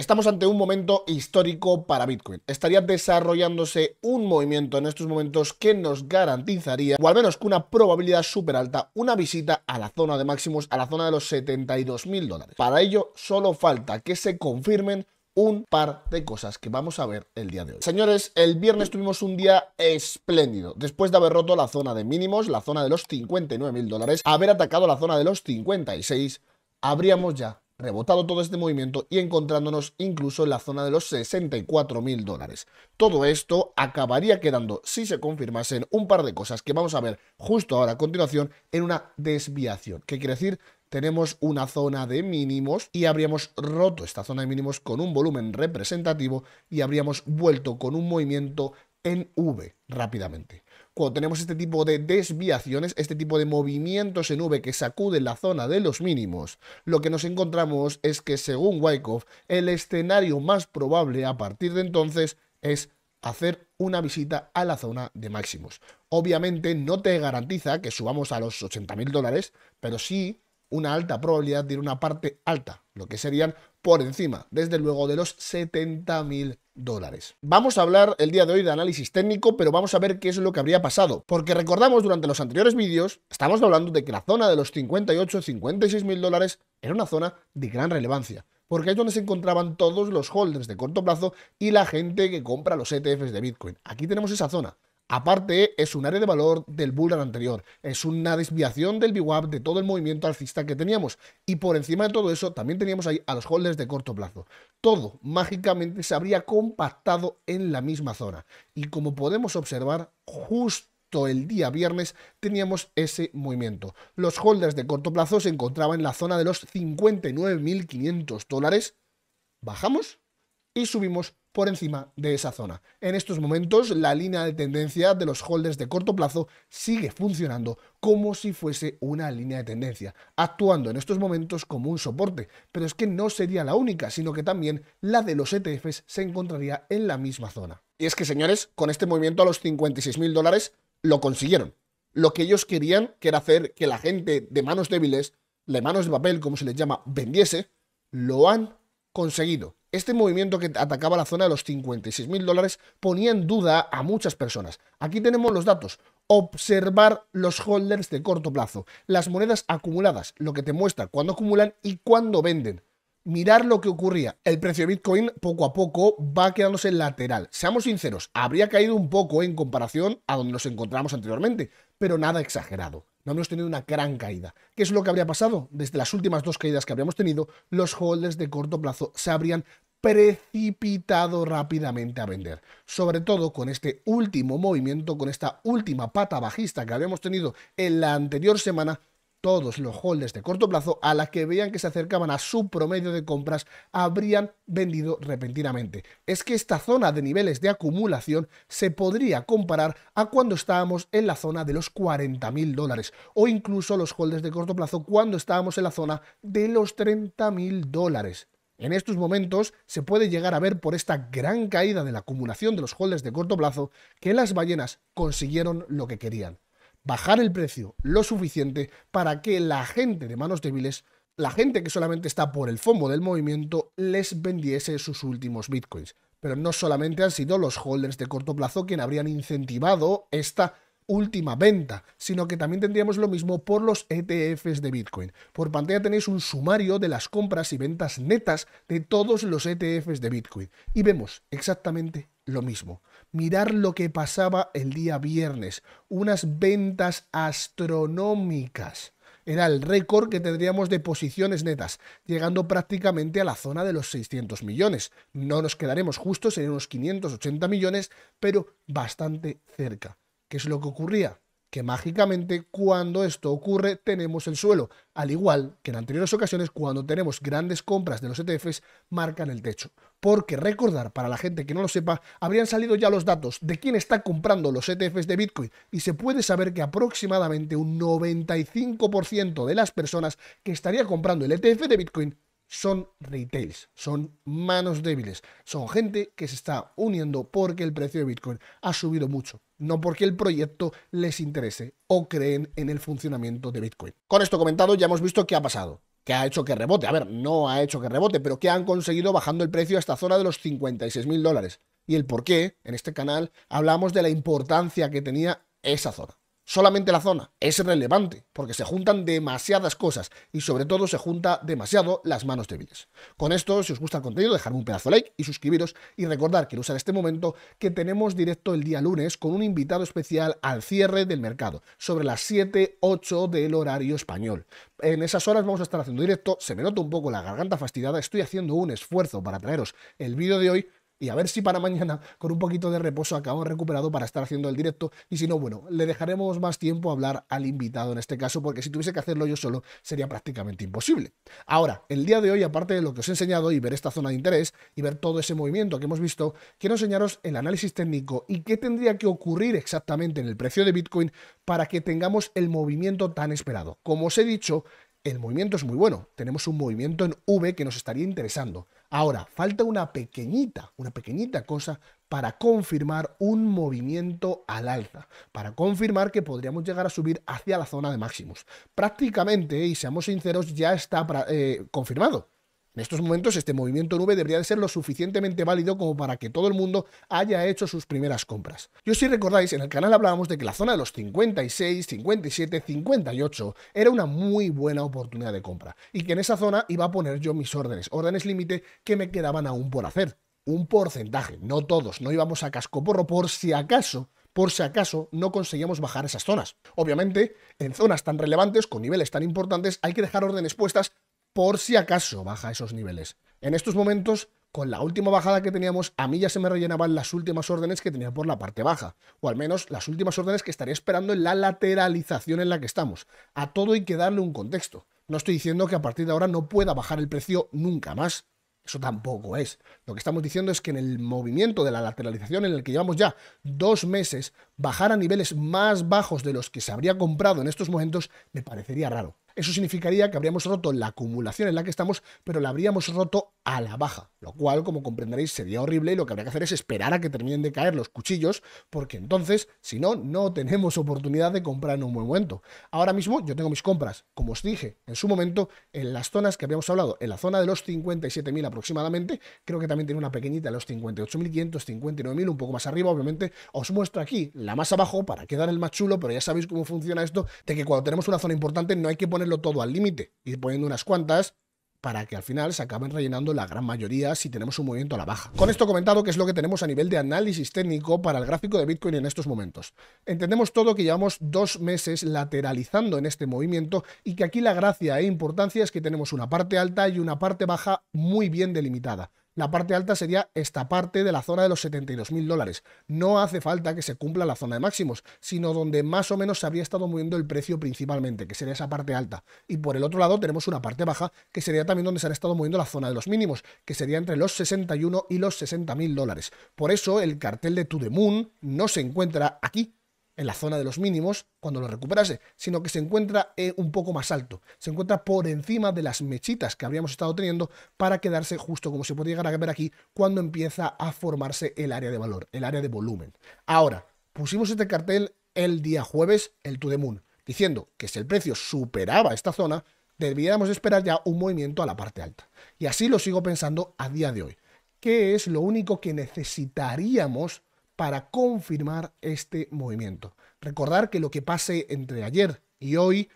Estamos ante un momento histórico para Bitcoin. Estaría desarrollándose un movimiento en estos momentos que nos garantizaría, o al menos con una probabilidad súper alta, una visita a la zona de máximos, a la zona de los 72 mil dólares. Para ello, solo falta que se confirmen un par de cosas que vamos a ver el día de hoy. Señores, el viernes tuvimos un día espléndido. Después de haber roto la zona de mínimos, la zona de los 59 mil dólares, haber atacado la zona de los 56, habríamos ya rebotado todo este movimiento y encontrándonos incluso en la zona de los 64 mil dólares. Todo esto acabaría quedando, si se confirmasen un par de cosas que vamos a ver justo ahora a continuación, en una desviación. ¿Qué quiere decir? Tenemos una zona de mínimos y habríamos roto esta zona de mínimos con un volumen representativo y habríamos vuelto con un movimiento en V rápidamente cuando tenemos este tipo de desviaciones, este tipo de movimientos en V que sacuden la zona de los mínimos, lo que nos encontramos es que según Wyckoff, el escenario más probable a partir de entonces es hacer una visita a la zona de máximos. Obviamente no te garantiza que subamos a los 80.000 dólares, pero sí una alta probabilidad de ir una parte alta, lo que serían por encima, desde luego, de los mil dólares. Vamos a hablar el día de hoy de análisis técnico, pero vamos a ver qué es lo que habría pasado, porque recordamos durante los anteriores vídeos, estamos hablando de que la zona de los 58, 56 mil dólares era una zona de gran relevancia, porque es donde se encontraban todos los holders de corto plazo y la gente que compra los ETFs de Bitcoin. Aquí tenemos esa zona. Aparte, es un área de valor del Bullrun anterior, es una desviación del VWAP de todo el movimiento alcista que teníamos. Y por encima de todo eso, también teníamos ahí a los holders de corto plazo. Todo mágicamente se habría compactado en la misma zona. Y como podemos observar, justo el día viernes teníamos ese movimiento. Los holders de corto plazo se encontraban en la zona de los 59.500 dólares. Bajamos y subimos por encima de esa zona. En estos momentos, la línea de tendencia de los holders de corto plazo sigue funcionando como si fuese una línea de tendencia, actuando en estos momentos como un soporte, pero es que no sería la única, sino que también la de los ETFs se encontraría en la misma zona. Y es que, señores, con este movimiento a los 56 mil dólares lo consiguieron. Lo que ellos querían, que era hacer que la gente de manos débiles, de manos de papel, como se les llama, vendiese, lo han conseguido este movimiento que atacaba la zona de los mil dólares ponía en duda a muchas personas. Aquí tenemos los datos. Observar los holders de corto plazo, las monedas acumuladas, lo que te muestra cuándo acumulan y cuándo venden. Mirar lo que ocurría. El precio de Bitcoin poco a poco va quedándose lateral. Seamos sinceros, habría caído un poco en comparación a donde nos encontramos anteriormente, pero nada exagerado no hemos tenido una gran caída. ¿Qué es lo que habría pasado? Desde las últimas dos caídas que habríamos tenido, los holders de corto plazo se habrían precipitado rápidamente a vender. Sobre todo con este último movimiento, con esta última pata bajista que habíamos tenido en la anterior semana, todos los holders de corto plazo a las que veían que se acercaban a su promedio de compras habrían vendido repentinamente. Es que esta zona de niveles de acumulación se podría comparar a cuando estábamos en la zona de los 40.000 dólares o incluso los holders de corto plazo cuando estábamos en la zona de los 30.000 dólares. En estos momentos se puede llegar a ver por esta gran caída de la acumulación de los holders de corto plazo que las ballenas consiguieron lo que querían bajar el precio lo suficiente para que la gente de manos débiles, la gente que solamente está por el fondo del movimiento, les vendiese sus últimos bitcoins. Pero no solamente han sido los holders de corto plazo quienes habrían incentivado esta última venta, sino que también tendríamos lo mismo por los ETFs de Bitcoin. Por pantalla tenéis un sumario de las compras y ventas netas de todos los ETFs de Bitcoin y vemos exactamente lo mismo. Mirar lo que pasaba el día viernes, unas ventas astronómicas. Era el récord que tendríamos de posiciones netas, llegando prácticamente a la zona de los 600 millones. No nos quedaremos justos en unos 580 millones, pero bastante cerca. ¿Qué es lo que ocurría? que mágicamente cuando esto ocurre tenemos el suelo, al igual que en anteriores ocasiones cuando tenemos grandes compras de los ETFs marcan el techo. Porque recordar, para la gente que no lo sepa, habrían salido ya los datos de quién está comprando los ETFs de Bitcoin y se puede saber que aproximadamente un 95% de las personas que estaría comprando el ETF de Bitcoin son retails, son manos débiles, son gente que se está uniendo porque el precio de Bitcoin ha subido mucho no porque el proyecto les interese o creen en el funcionamiento de Bitcoin. Con esto comentado ya hemos visto qué ha pasado qué ha hecho que rebote. A ver, no ha hecho que rebote, pero que han conseguido bajando el precio a esta zona de los 56 mil dólares. Y el por qué, en este canal, hablamos de la importancia que tenía esa zona solamente la zona, es relevante, porque se juntan demasiadas cosas y sobre todo se junta demasiado las manos débiles. Con esto, si os gusta el contenido, dejadme un pedazo de like y suscribiros y recordar que usar este momento que tenemos directo el día lunes con un invitado especial al cierre del mercado, sobre las 7, 8 del horario español. En esas horas vamos a estar haciendo directo, se me nota un poco la garganta fastidiada, estoy haciendo un esfuerzo para traeros el vídeo de hoy, y a ver si para mañana, con un poquito de reposo, acabamos recuperado para estar haciendo el directo. Y si no, bueno, le dejaremos más tiempo a hablar al invitado en este caso, porque si tuviese que hacerlo yo solo, sería prácticamente imposible. Ahora, el día de hoy, aparte de lo que os he enseñado y ver esta zona de interés y ver todo ese movimiento que hemos visto, quiero enseñaros el análisis técnico y qué tendría que ocurrir exactamente en el precio de Bitcoin para que tengamos el movimiento tan esperado. Como os he dicho, el movimiento es muy bueno. Tenemos un movimiento en V que nos estaría interesando. Ahora, falta una pequeñita, una pequeñita cosa para confirmar un movimiento al alza, para confirmar que podríamos llegar a subir hacia la zona de máximos. Prácticamente, y seamos sinceros, ya está eh, confirmado. En estos momentos este movimiento nube debería de ser lo suficientemente válido como para que todo el mundo haya hecho sus primeras compras. Yo si recordáis, en el canal hablábamos de que la zona de los 56, 57, 58 era una muy buena oportunidad de compra y que en esa zona iba a poner yo mis órdenes, órdenes límite que me quedaban aún por hacer. Un porcentaje, no todos, no íbamos a cascoporro por si acaso por si acaso no conseguíamos bajar esas zonas. Obviamente, en zonas tan relevantes, con niveles tan importantes, hay que dejar órdenes puestas por si acaso baja esos niveles. En estos momentos, con la última bajada que teníamos, a mí ya se me rellenaban las últimas órdenes que tenía por la parte baja, o al menos las últimas órdenes que estaría esperando en la lateralización en la que estamos. A todo hay que darle un contexto. No estoy diciendo que a partir de ahora no pueda bajar el precio nunca más. Eso tampoco es. Lo que estamos diciendo es que en el movimiento de la lateralización en el que llevamos ya dos meses, bajar a niveles más bajos de los que se habría comprado en estos momentos me parecería raro eso significaría que habríamos roto la acumulación en la que estamos, pero la habríamos roto a la baja, lo cual, como comprenderéis, sería horrible y lo que habría que hacer es esperar a que terminen de caer los cuchillos, porque entonces, si no, no tenemos oportunidad de comprar en un buen momento. Ahora mismo yo tengo mis compras, como os dije en su momento, en las zonas que habíamos hablado, en la zona de los 57.000 aproximadamente, creo que también tiene una pequeñita de los 58.500, 59.000, un poco más arriba, obviamente, os muestro aquí la más abajo para quedar el más chulo, pero ya sabéis cómo funciona esto, de que cuando tenemos una zona importante no hay que poner todo al límite, ir poniendo unas cuantas para que al final se acaben rellenando la gran mayoría si tenemos un movimiento a la baja. Con esto comentado, qué es lo que tenemos a nivel de análisis técnico para el gráfico de Bitcoin en estos momentos. Entendemos todo que llevamos dos meses lateralizando en este movimiento y que aquí la gracia e importancia es que tenemos una parte alta y una parte baja muy bien delimitada la parte alta sería esta parte de la zona de los 72 mil dólares. No hace falta que se cumpla la zona de máximos, sino donde más o menos se habría estado moviendo el precio principalmente, que sería esa parte alta. Y por el otro lado tenemos una parte baja, que sería también donde se habría estado moviendo la zona de los mínimos, que sería entre los 61 y los 60 mil dólares. Por eso el cartel de To The Moon no se encuentra aquí, en la zona de los mínimos cuando lo recuperase, sino que se encuentra eh, un poco más alto, se encuentra por encima de las mechitas que habríamos estado teniendo para quedarse justo como se puede llegar a ver aquí cuando empieza a formarse el área de valor, el área de volumen. Ahora, pusimos este cartel el día jueves, el To The Moon, diciendo que si el precio superaba esta zona, debiéramos esperar ya un movimiento a la parte alta. Y así lo sigo pensando a día de hoy. ¿Qué es lo único que necesitaríamos para confirmar este movimiento. Recordar que lo que pase entre ayer y hoy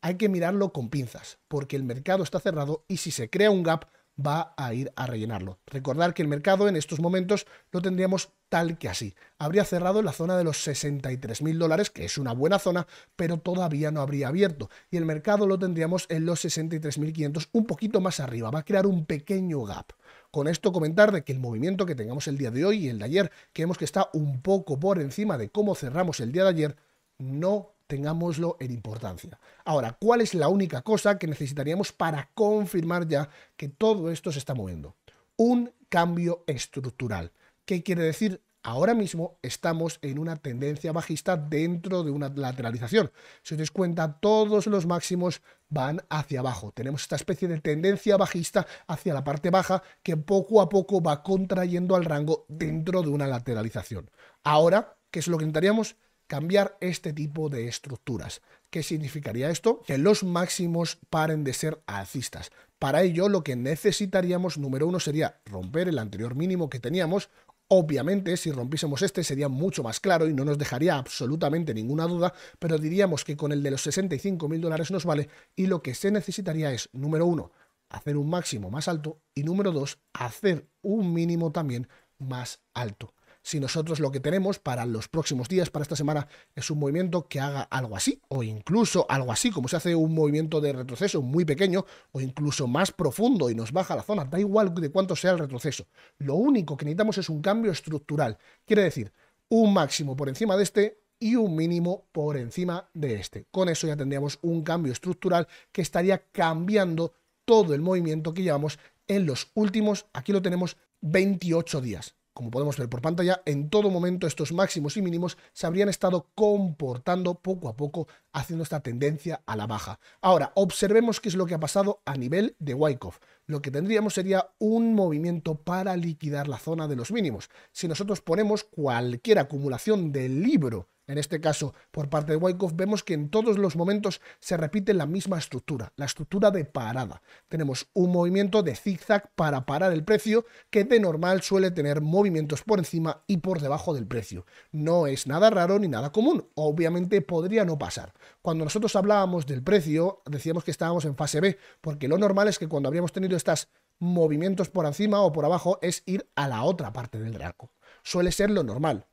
hay que mirarlo con pinzas, porque el mercado está cerrado y si se crea un gap va a ir a rellenarlo. Recordar que el mercado en estos momentos lo tendríamos tal que así. Habría cerrado en la zona de los 63.000 dólares, que es una buena zona, pero todavía no habría abierto. Y el mercado lo tendríamos en los 63.500, un poquito más arriba. Va a crear un pequeño gap. Con esto comentar de que el movimiento que tengamos el día de hoy y el de ayer, que vemos que está un poco por encima de cómo cerramos el día de ayer, no tengámoslo en importancia. Ahora, ¿cuál es la única cosa que necesitaríamos para confirmar ya que todo esto se está moviendo? Un cambio estructural. ¿Qué quiere decir? Ahora mismo estamos en una tendencia bajista dentro de una lateralización. Si os dais cuenta, todos los máximos van hacia abajo. Tenemos esta especie de tendencia bajista hacia la parte baja que poco a poco va contrayendo al rango dentro de una lateralización. Ahora, ¿qué es lo que necesitaríamos? cambiar este tipo de estructuras. ¿Qué significaría esto? Que los máximos paren de ser alcistas. Para ello lo que necesitaríamos, número uno, sería romper el anterior mínimo que teníamos. Obviamente, si rompiésemos este sería mucho más claro y no nos dejaría absolutamente ninguna duda, pero diríamos que con el de los 65 mil dólares nos vale y lo que se necesitaría es, número uno, hacer un máximo más alto y número dos, hacer un mínimo también más alto si nosotros lo que tenemos para los próximos días, para esta semana, es un movimiento que haga algo así, o incluso algo así, como se hace un movimiento de retroceso muy pequeño, o incluso más profundo y nos baja la zona, da igual de cuánto sea el retroceso. Lo único que necesitamos es un cambio estructural, quiere decir, un máximo por encima de este y un mínimo por encima de este. Con eso ya tendríamos un cambio estructural que estaría cambiando todo el movimiento que llevamos en los últimos, aquí lo tenemos, 28 días. Como podemos ver por pantalla, en todo momento estos máximos y mínimos se habrían estado comportando poco a poco haciendo esta tendencia a la baja. Ahora, observemos qué es lo que ha pasado a nivel de Wyckoff. Lo que tendríamos sería un movimiento para liquidar la zona de los mínimos. Si nosotros ponemos cualquier acumulación del libro en este caso por parte de Wyckoff, vemos que en todos los momentos se repite la misma estructura, la estructura de parada. Tenemos un movimiento de zigzag para parar el precio que de normal suele tener movimientos por encima y por debajo del precio. No es nada raro ni nada común, obviamente podría no pasar. Cuando nosotros hablábamos del precio, decíamos que estábamos en fase B, porque lo normal es que cuando habríamos tenido estos movimientos por encima o por abajo es ir a la otra parte del rango. Suele ser lo normal.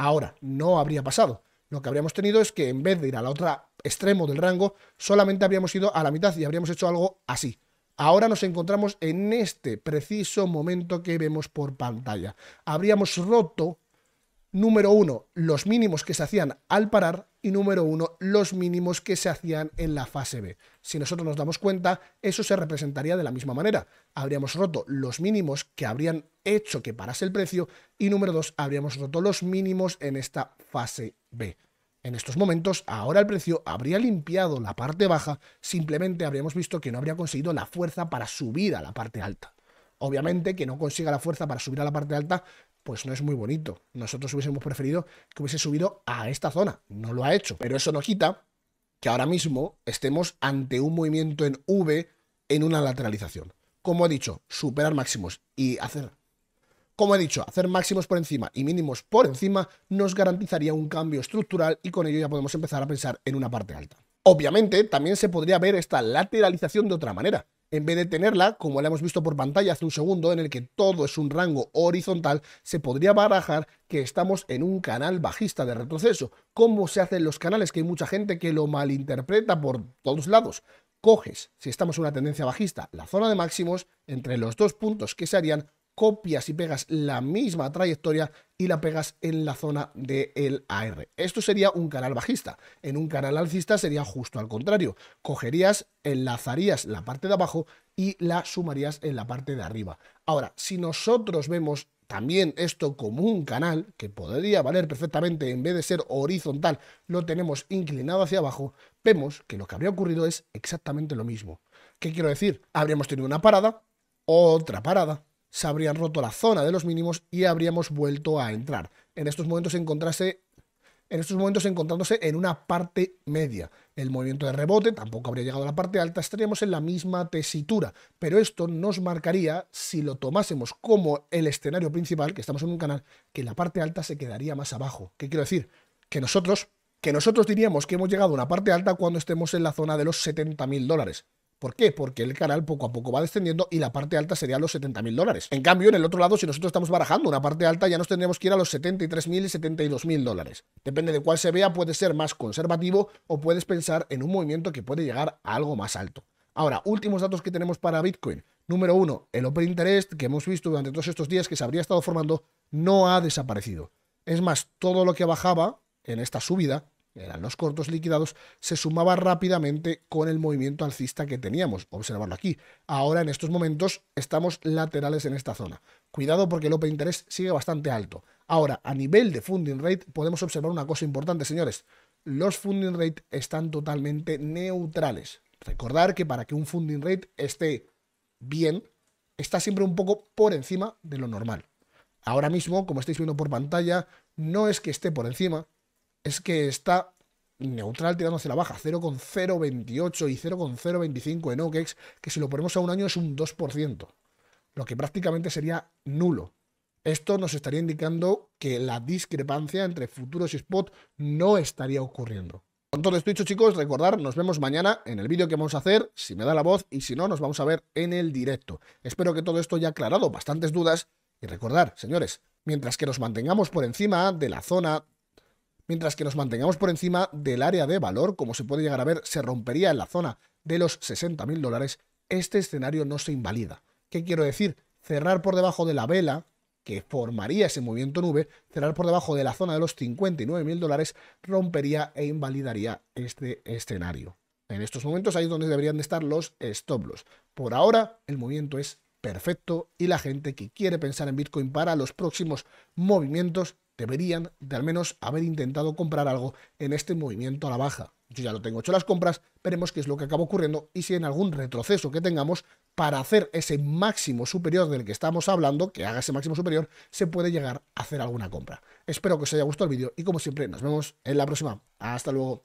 Ahora, no habría pasado. Lo que habríamos tenido es que en vez de ir a la otra extremo del rango, solamente habríamos ido a la mitad y habríamos hecho algo así. Ahora nos encontramos en este preciso momento que vemos por pantalla. Habríamos roto número uno, los mínimos que se hacían al parar y número uno, los mínimos que se hacían en la fase B. Si nosotros nos damos cuenta, eso se representaría de la misma manera. Habríamos roto los mínimos que habrían hecho que parase el precio y número dos, habríamos roto los mínimos en esta fase B. En estos momentos, ahora el precio habría limpiado la parte baja, simplemente habríamos visto que no habría conseguido la fuerza para subir a la parte alta. Obviamente que no consiga la fuerza para subir a la parte alta pues no es muy bonito. Nosotros hubiésemos preferido que hubiese subido a esta zona. No lo ha hecho. Pero eso no quita que ahora mismo estemos ante un movimiento en V en una lateralización. Como he dicho, superar máximos y hacer... Como he dicho, hacer máximos por encima y mínimos por encima nos garantizaría un cambio estructural y con ello ya podemos empezar a pensar en una parte alta. Obviamente, también se podría ver esta lateralización de otra manera en vez de tenerla, como la hemos visto por pantalla hace un segundo, en el que todo es un rango horizontal, se podría barajar que estamos en un canal bajista de retroceso. ¿Cómo se hacen los canales? Que hay mucha gente que lo malinterpreta por todos lados. Coges, si estamos en una tendencia bajista, la zona de máximos entre los dos puntos que se harían copias y pegas la misma trayectoria y la pegas en la zona del el AR. Esto sería un canal bajista. En un canal alcista sería justo al contrario. Cogerías, enlazarías la parte de abajo y la sumarías en la parte de arriba. Ahora, si nosotros vemos también esto como un canal, que podría valer perfectamente, en vez de ser horizontal, lo tenemos inclinado hacia abajo, vemos que lo que habría ocurrido es exactamente lo mismo. ¿Qué quiero decir? Habríamos tenido una parada, otra parada, se habrían roto la zona de los mínimos y habríamos vuelto a entrar. En estos momentos en estos momentos encontrándose en una parte media. El movimiento de rebote tampoco habría llegado a la parte alta, estaríamos en la misma tesitura, pero esto nos marcaría, si lo tomásemos como el escenario principal, que estamos en un canal, que la parte alta se quedaría más abajo. ¿Qué quiero decir? Que nosotros, que nosotros diríamos que hemos llegado a una parte alta cuando estemos en la zona de los 70.000 mil dólares. ¿Por qué? Porque el canal poco a poco va descendiendo y la parte alta sería los 70 mil dólares. En cambio, en el otro lado, si nosotros estamos barajando una parte alta, ya nos tendríamos que ir a los 73 mil y 72 mil dólares. Depende de cuál se vea, puede ser más conservativo o puedes pensar en un movimiento que puede llegar a algo más alto. Ahora, últimos datos que tenemos para Bitcoin. Número uno, el Open Interest que hemos visto durante todos estos días que se habría estado formando no ha desaparecido. Es más, todo lo que bajaba en esta subida eran los cortos liquidados, se sumaba rápidamente con el movimiento alcista que teníamos. Observarlo aquí. Ahora, en estos momentos, estamos laterales en esta zona. Cuidado porque el open interés sigue bastante alto. Ahora, a nivel de funding rate, podemos observar una cosa importante, señores. Los funding rate están totalmente neutrales. Recordar que para que un funding rate esté bien, está siempre un poco por encima de lo normal. Ahora mismo, como estáis viendo por pantalla, no es que esté por encima, es que está neutral tirándose la baja, 0,028 y 0,025 en OKEX, que si lo ponemos a un año es un 2%, lo que prácticamente sería nulo. Esto nos estaría indicando que la discrepancia entre futuros y spot no estaría ocurriendo. Con todo esto dicho, chicos, recordar, nos vemos mañana en el vídeo que vamos a hacer, si me da la voz, y si no, nos vamos a ver en el directo. Espero que todo esto haya aclarado bastantes dudas, y recordar, señores, mientras que nos mantengamos por encima de la zona mientras que nos mantengamos por encima del área de valor, como se puede llegar a ver, se rompería en la zona de los 60.000 dólares, este escenario no se invalida. ¿Qué quiero decir? Cerrar por debajo de la vela, que formaría ese movimiento nube, cerrar por debajo de la zona de los 59.000 dólares rompería e invalidaría este escenario. En estos momentos ahí es donde deberían de estar los stop loss. Por ahora el movimiento es perfecto y la gente que quiere pensar en Bitcoin para los próximos movimientos deberían de al menos haber intentado comprar algo en este movimiento a la baja. Yo ya lo tengo hecho las compras, veremos qué es lo que acaba ocurriendo y si en algún retroceso que tengamos para hacer ese máximo superior del que estamos hablando, que haga ese máximo superior, se puede llegar a hacer alguna compra. Espero que os haya gustado el vídeo y como siempre nos vemos en la próxima. Hasta luego.